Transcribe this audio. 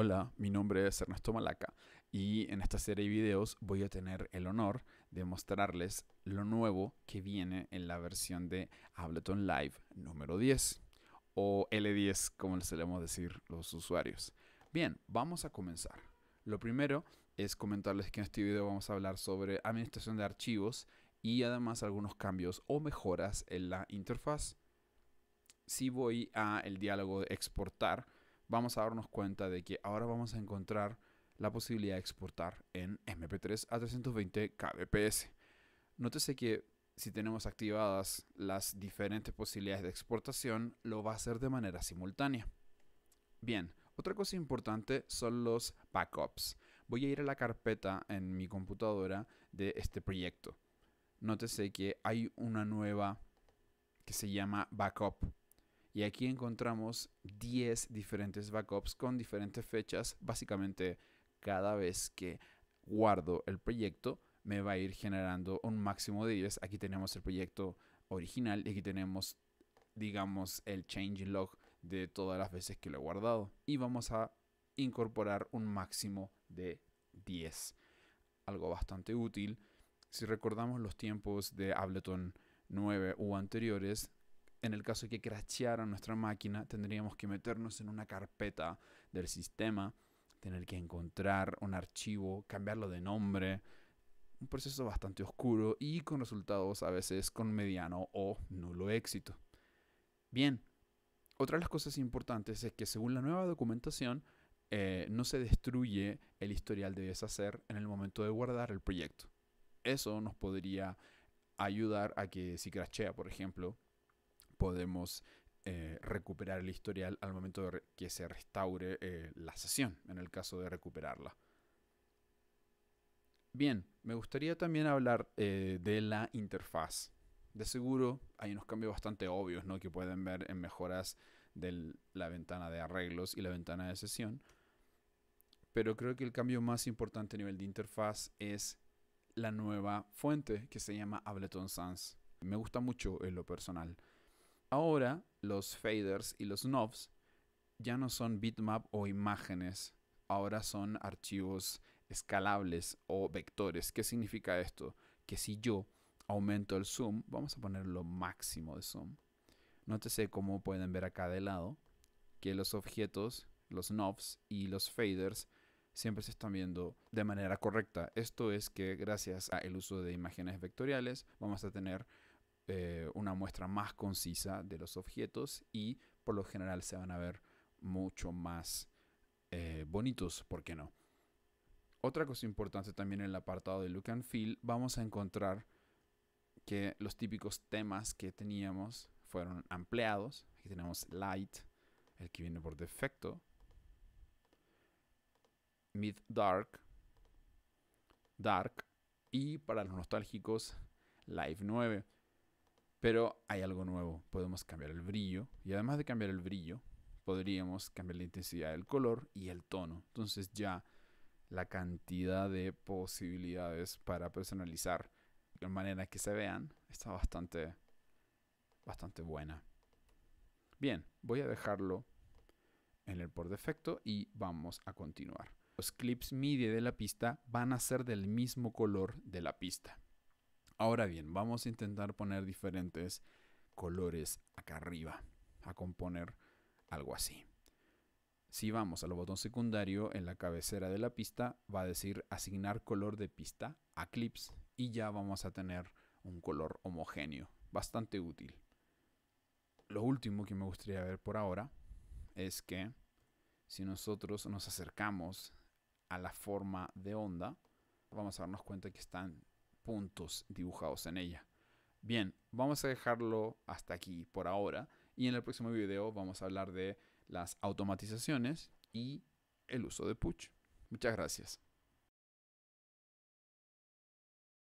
Hola, mi nombre es Ernesto Malaca y en esta serie de videos voy a tener el honor de mostrarles lo nuevo que viene en la versión de Ableton Live número 10 o L10 como le solemos decir los usuarios. Bien, vamos a comenzar. Lo primero es comentarles que en este video vamos a hablar sobre administración de archivos y además algunos cambios o mejoras en la interfaz. Si voy a el diálogo de exportar, vamos a darnos cuenta de que ahora vamos a encontrar la posibilidad de exportar en MP3 a 320 kbps. Nótese que si tenemos activadas las diferentes posibilidades de exportación, lo va a hacer de manera simultánea. Bien, otra cosa importante son los backups. Voy a ir a la carpeta en mi computadora de este proyecto. Nótese que hay una nueva que se llama backup y aquí encontramos 10 diferentes backups con diferentes fechas. Básicamente, cada vez que guardo el proyecto, me va a ir generando un máximo de 10. Aquí tenemos el proyecto original y aquí tenemos, digamos, el change log de todas las veces que lo he guardado. Y vamos a incorporar un máximo de 10. Algo bastante útil. Si recordamos los tiempos de Ableton 9 u anteriores, en el caso de que crasheara nuestra máquina, tendríamos que meternos en una carpeta del sistema, tener que encontrar un archivo, cambiarlo de nombre, un proceso bastante oscuro y con resultados a veces con mediano o nulo éxito. Bien, otra de las cosas importantes es que según la nueva documentación, eh, no se destruye el historial de deshacer en el momento de guardar el proyecto. Eso nos podría ayudar a que si crashea, por ejemplo, podemos eh, recuperar el historial al momento de que se restaure eh, la sesión, en el caso de recuperarla. Bien, me gustaría también hablar eh, de la interfaz. De seguro hay unos cambios bastante obvios que pueden ver en mejoras de la ventana de arreglos y la ventana de sesión. Pero creo que el cambio más importante a nivel de interfaz es la nueva fuente que se llama Ableton Sans. Me gusta mucho en lo personal. Ahora los faders y los knobs ya no son bitmap o imágenes, ahora son archivos escalables o vectores. ¿Qué significa esto? Que si yo aumento el zoom, vamos a poner lo máximo de zoom. Nótese cómo pueden ver acá de lado que los objetos, los knobs y los faders siempre se están viendo de manera correcta. Esto es que gracias al uso de imágenes vectoriales vamos a tener eh, una muestra más concisa de los objetos y por lo general se van a ver mucho más eh, bonitos, ¿por qué no? Otra cosa importante también en el apartado de look and feel, vamos a encontrar que los típicos temas que teníamos fueron ampliados. Aquí tenemos light, el que viene por defecto, mid dark, dark y para los nostálgicos live 9. Pero hay algo nuevo, podemos cambiar el brillo y además de cambiar el brillo, podríamos cambiar la intensidad del color y el tono. Entonces ya la cantidad de posibilidades para personalizar de manera que se vean está bastante, bastante buena. Bien, voy a dejarlo en el por defecto y vamos a continuar. Los clips MIDI de la pista van a ser del mismo color de la pista. Ahora bien, vamos a intentar poner diferentes colores acá arriba, a componer algo así. Si vamos al botón secundario, en la cabecera de la pista va a decir asignar color de pista a clips y ya vamos a tener un color homogéneo, bastante útil. Lo último que me gustaría ver por ahora es que si nosotros nos acercamos a la forma de onda, vamos a darnos cuenta que están puntos dibujados en ella. Bien, vamos a dejarlo hasta aquí por ahora y en el próximo video vamos a hablar de las automatizaciones y el uso de PUCH. Muchas gracias.